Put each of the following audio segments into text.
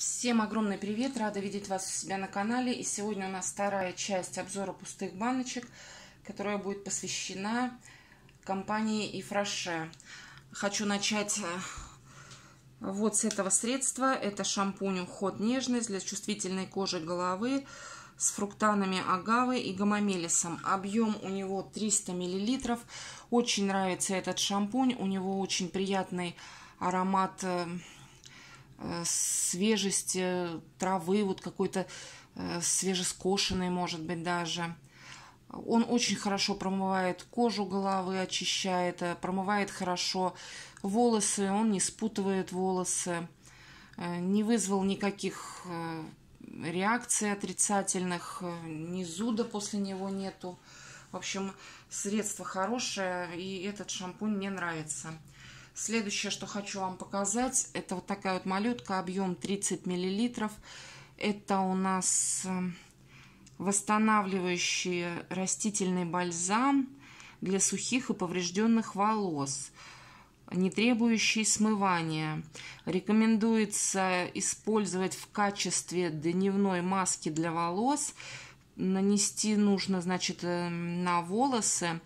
Всем огромный привет! Рада видеть вас у себя на канале. И сегодня у нас вторая часть обзора пустых баночек, которая будет посвящена компании Ифраше. Хочу начать э, вот с этого средства. Это шампунь уход нежность для чувствительной кожи головы с фруктанами агавы и гомомелисом. Объем у него 300 мл. Очень нравится этот шампунь. У него очень приятный аромат э, Э, свежести травы, вот какой-то э, свежескошенный, может быть, даже. Он очень хорошо промывает кожу головы, очищает, э, промывает хорошо волосы, он не спутывает волосы, не вызвал никаких реакций отрицательных, ни зуда после него нету. В общем, средство хорошее, и этот шампунь мне нравится. Следующее, что хочу вам показать, это вот такая вот малютка, объем 30 миллилитров. Это у нас э, восстанавливающий растительный бальзам для сухих и поврежденных волос, не требующий смывания. Рекомендуется использовать в качестве дневной маски для волос. Нанести нужно, значит, э, на волосы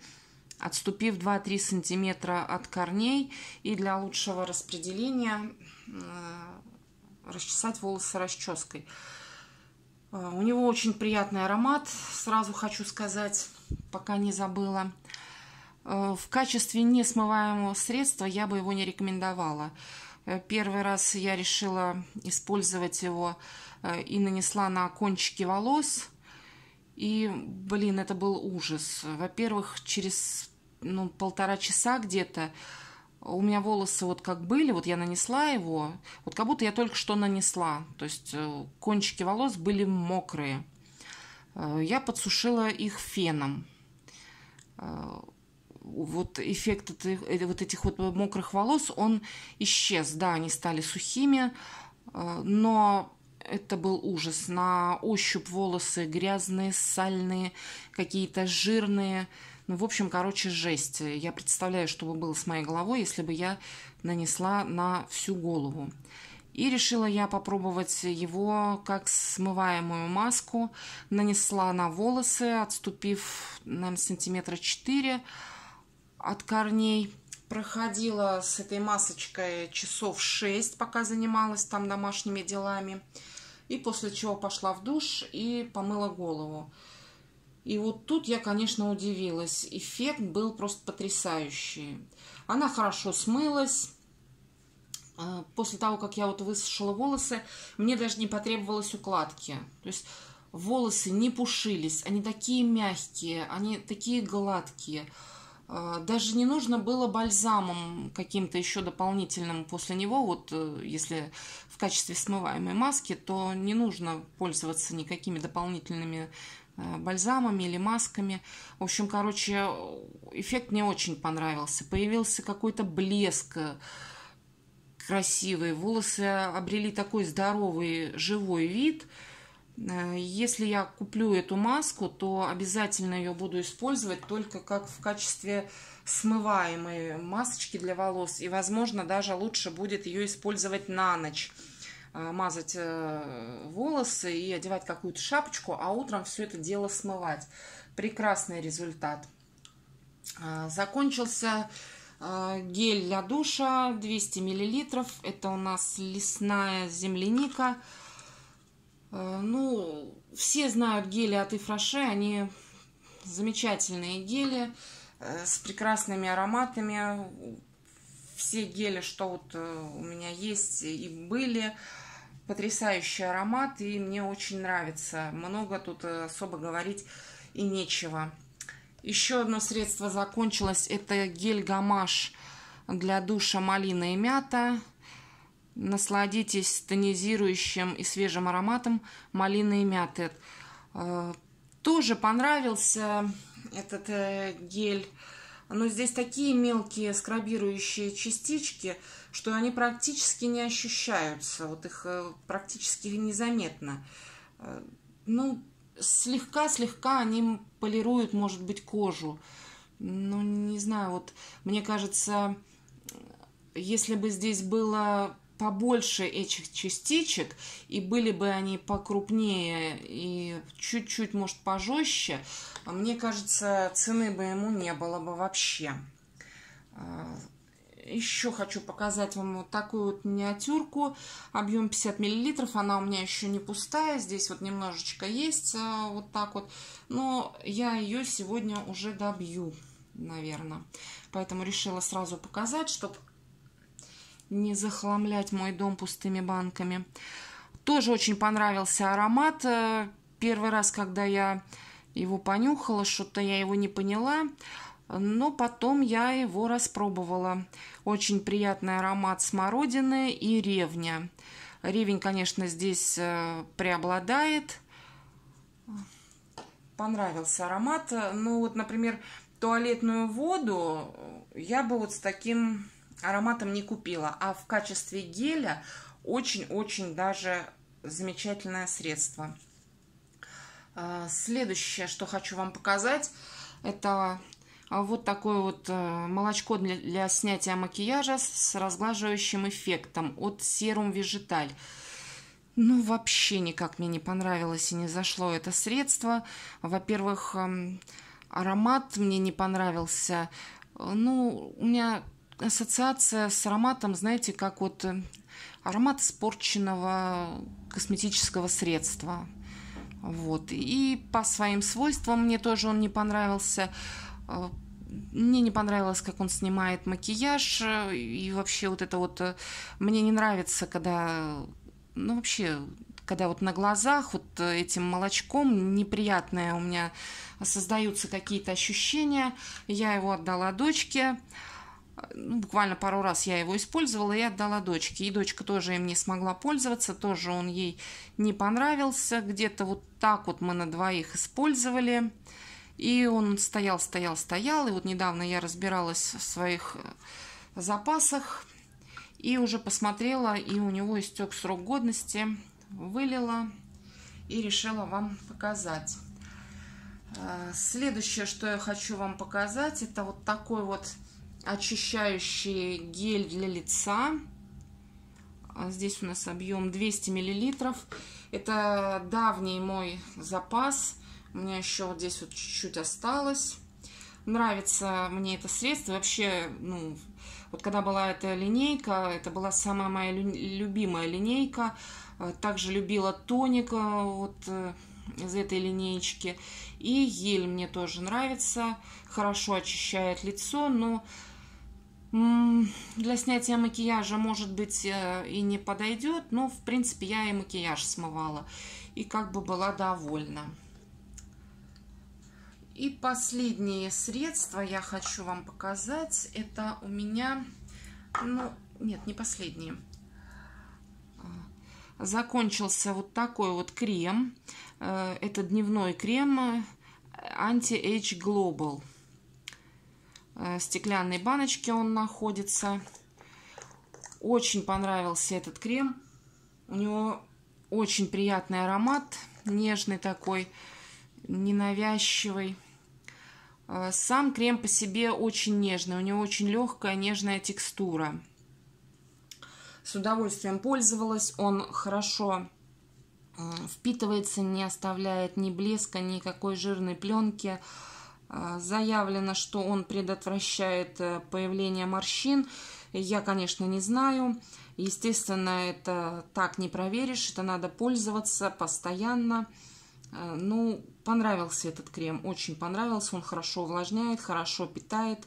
отступив 2-3 сантиметра от корней и для лучшего распределения э, расчесать волосы расческой. Э, у него очень приятный аромат, сразу хочу сказать, пока не забыла. Э, в качестве несмываемого средства я бы его не рекомендовала. Первый раз я решила использовать его и нанесла на кончики волос – и, блин, это был ужас. Во-первых, через ну, полтора часа где-то у меня волосы вот как были, вот я нанесла его, вот как будто я только что нанесла. То есть э, кончики волос были мокрые. Э, я подсушила их феном. Э, вот эффект вот этих вот мокрых волос, он исчез. Да, они стали сухими, но это был ужас. На ощупь волосы грязные, сальные, какие-то жирные. Ну, в общем, короче, жесть. Я представляю, что бы было с моей головой, если бы я нанесла на всю голову. И решила я попробовать его как смываемую маску. Нанесла на волосы, отступив, наверное, сантиметра 4 от корней проходила с этой масочкой часов 6, пока занималась там домашними делами. И после чего пошла в душ и помыла голову. И вот тут я, конечно, удивилась. Эффект был просто потрясающий. Она хорошо смылась. А, после того, как я вот высушила волосы, мне даже не потребовалось укладки. То есть волосы не пушились, они такие мягкие, они такие гладкие. А, даже не нужно было бальзамом каким-то еще дополнительным после него, вот э, если в качестве смываемой маски, то не нужно пользоваться никакими дополнительными э, бальзамами или масками. В общем, короче, эффект мне очень понравился. Появился какой-то блеск э, красивый, волосы обрели такой здоровый, живой вид – Э, если я куплю эту маску, то обязательно ее буду использовать только как в качестве смываемой масочки для волос. И, возможно, даже лучше будет ее использовать на ночь. Э, мазать э, волосы и одевать какую-то шапочку, а утром все это дело смывать. Прекрасный результат. Закончился гель для душа 200 мл. Это у нас лесная земляника. Э, ну, все знают гели от Ифраше, они замечательные гели э, с прекрасными ароматами. Все гели, что вот э, у меня есть и были, потрясающий аромат, и мне очень нравится. Много тут особо говорить и нечего. Еще одно средство закончилось, это гель гамаш для душа малина и мята. Насладитесь тонизирующим и свежим ароматом малины и мяты. Э, тоже понравился этот э, гель. Но здесь такие мелкие скрабирующие частички, что они практически не ощущаются. Вот их э, практически незаметно. Ну, слегка-слегка они полируют, может быть, кожу. Ну, не знаю, вот мне кажется, если бы здесь было побольше этих частичек, и были бы они покрупнее и чуть-чуть, может, пожестче, мне кажется, цены бы ему не было бы вообще. А, еще хочу показать вам вот такую вот миниатюрку, объем 50 мл, она у меня еще не пустая, здесь вот немножечко есть, а, вот так вот, но я ее сегодня уже добью, наверное. Поэтому решила сразу показать, чтобы не захламлять мой дом пустыми банками. Тоже очень понравился аромат. Э, первый раз, когда я его понюхала, что-то я его не поняла. Но потом я его распробовала. Очень приятный аромат смородины и ревня. Ревень, конечно, здесь э, преобладает. Понравился аромат. Ну вот, например, туалетную воду я бы вот с таким ароматом не купила, а в качестве геля очень-очень даже замечательное средство. А, следующее, что хочу вам показать, это а, вот такое вот э, молочко для, для снятия макияжа с разглаживающим эффектом от Serum Vegetal. Ну, вообще никак мне не понравилось и не зашло это средство. Во-первых, эм, аромат мне не понравился. Э, ну, у меня ассоциация с ароматом, знаете, как вот э, аромат испорченного косметического средства. Вот. И по своим свойствам мне тоже он не понравился. Э, мне не понравилось, как он снимает макияж. Э, и вообще вот это вот... Мне не нравится, когда... Ну, вообще, когда вот на глазах вот этим молочком неприятное у меня создаются какие-то ощущения. Я его отдала дочке ну, буквально пару раз я его использовала и отдала дочке. И дочка тоже им не смогла пользоваться, тоже он ей не понравился. Где-то вот так вот мы на двоих использовали. И он стоял, стоял, стоял. И вот недавно я разбиралась в своих э, запасах и уже посмотрела, и у него истек срок годности, вылила и решила вам показать. Э, следующее, что я хочу вам показать, это вот такой вот очищающий гель для лица. А здесь у нас объем 200 мл. Это давний мой запас. У меня еще вот здесь вот чуть-чуть осталось. Нравится мне это средство. Вообще, ну, вот когда была эта линейка, это была самая моя любимая линейка. Э, также любила тоник э, вот э, из этой линейки. И гель мне тоже нравится. Хорошо очищает лицо, но для снятия макияжа, может быть, э, и не подойдет, но, в принципе, я и макияж смывала. И как бы была довольна. И последнее средство я хочу вам показать. Это у меня... Ну, нет, не последнее. А, закончился вот такой вот крем. Э, это дневной крем э, Anti-Age Global. Э, стеклянной баночке он находится. Очень понравился этот крем. У него очень приятный аромат, нежный такой, ненавязчивый. Э, сам крем по себе очень нежный, у него очень легкая нежная текстура. С удовольствием пользовалась, он хорошо э, впитывается, не оставляет ни блеска, никакой жирной пленки. А, заявлено, что он предотвращает э, появление морщин. Я, конечно, не знаю. Естественно, это так не проверишь. Это надо пользоваться постоянно. Э, ну, понравился этот крем, очень понравился. Он хорошо увлажняет, хорошо питает.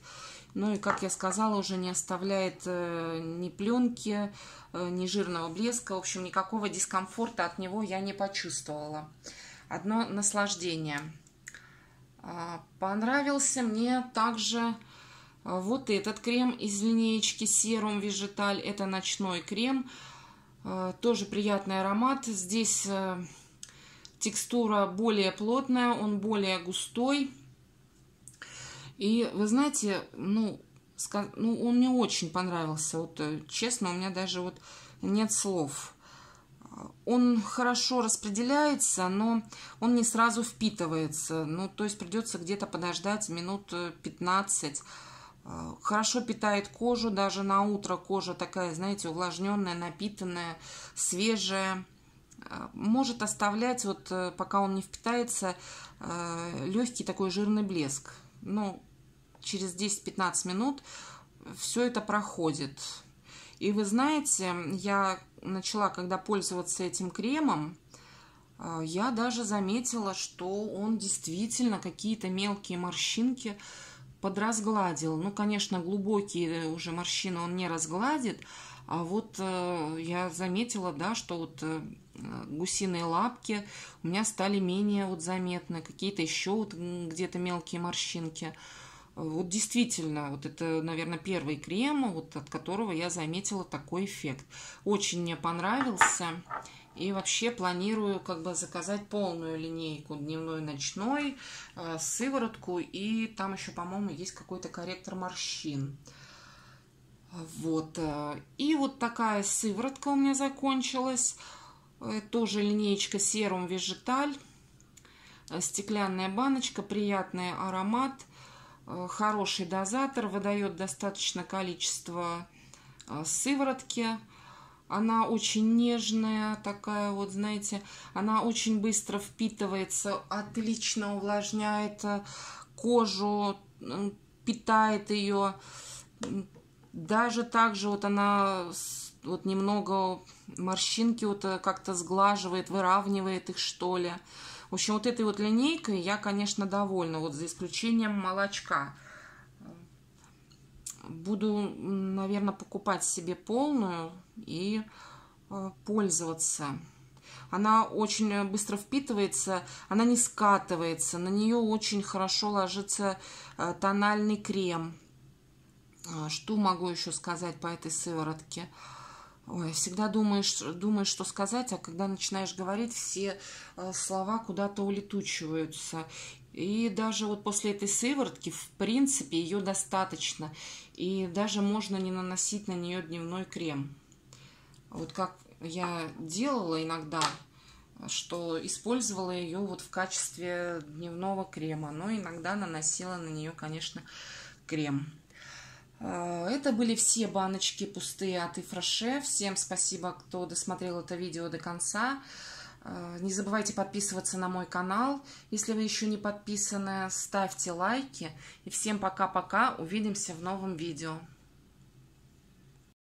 Ну и, как я сказала, уже не оставляет э, ни пленки, ни жирного блеска. В общем, никакого дискомфорта от него я не почувствовала. Одно наслаждение. А, понравился мне также а, вот этот крем из линеечки Serum Vegetal. Это ночной крем. А, тоже приятный аромат. Здесь текстура более плотная, он более густой. И вы знаете, ну, ну он мне очень понравился. Вот э, честно, у меня даже вот нет слов он хорошо распределяется, но он не сразу впитывается. Ну, то есть придется где-то подождать минут 15. Э, э, хорошо питает кожу, даже на утро кожа такая, знаете, увлажненная, напитанная, свежая. Э, может оставлять, вот пока он не впитается, легкий такой жирный блеск. Но через 10-15 минут все это проходит. И вы знаете, я начала, когда пользоваться этим кремом, э, я даже заметила, что он действительно какие-то мелкие морщинки подразгладил. Ну, конечно, глубокие э, уже морщины он не разгладит, а вот э, я заметила, да, что вот гусиные лапки у меня стали менее вот заметны, какие-то еще вот где-то мелкие морщинки. Вот действительно, вот это, наверное, первый крем, вот от которого я заметила такой эффект. Очень мне понравился. И вообще планирую как бы заказать полную линейку дневной, ночной, э, сыворотку. И там еще, по-моему, есть какой-то корректор морщин. Вот. Э, и вот такая сыворотка у меня закончилась. Э, тоже линейка серум вежиталь. Э, стеклянная баночка, приятный аромат – Э, хороший дозатор, выдает достаточно количество э, сыворотки. Она очень нежная, такая вот, знаете, она очень быстро впитывается, отлично увлажняет э, кожу, питает ее. Даже также вот она вот немного морщинки вот э, как-то сглаживает, выравнивает их, что ли. В общем, вот этой вот линейкой я, конечно, довольна, вот за исключением молочка. Буду, наверное, покупать себе полную и э, пользоваться. Она очень быстро впитывается, она не скатывается, на нее очень хорошо ложится э, тональный крем. Что могу еще сказать по этой сыворотке? Ой, всегда думаешь, думаешь, что сказать, а когда начинаешь говорить, все э, слова куда-то улетучиваются. И даже вот после этой сыворотки, в принципе, ее достаточно. И даже можно не наносить на нее дневной крем. Вот как я делала иногда, что использовала ее вот в качестве дневного крема. Но иногда наносила на нее, конечно, крем. Э, это были все баночки пустые от Ифраше. Всем спасибо, кто досмотрел это видео до конца. Э, не забывайте подписываться на мой канал. Если вы еще не подписаны, ставьте лайки. И всем пока-пока. Увидимся в новом видео.